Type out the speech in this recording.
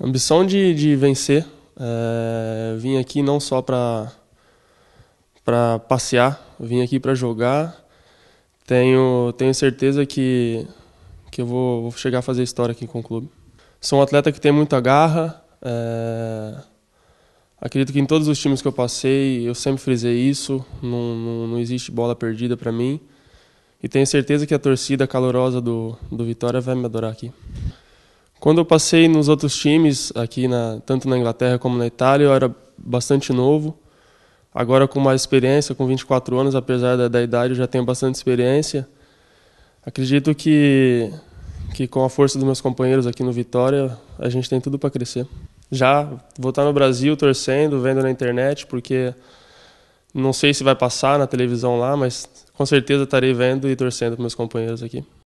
Ambição de, de vencer. É, vim aqui não só para para passear, vim aqui para jogar. Tenho tenho certeza que que eu vou, vou chegar a fazer história aqui com o clube. Sou um atleta que tem muita garra. É, acredito que em todos os times que eu passei, eu sempre frisei isso. Não, não, não existe bola perdida para mim. E tenho certeza que a torcida calorosa do, do Vitória vai me adorar aqui. Quando eu passei nos outros times, aqui na, tanto na Inglaterra como na Itália, eu era bastante novo. Agora, com mais experiência, com 24 anos, apesar da, da idade, eu já tenho bastante experiência. Acredito que, que com a força dos meus companheiros aqui no Vitória, a gente tem tudo para crescer. Já vou estar no Brasil torcendo, vendo na internet, porque não sei se vai passar na televisão lá, mas com certeza estarei vendo e torcendo para meus companheiros aqui.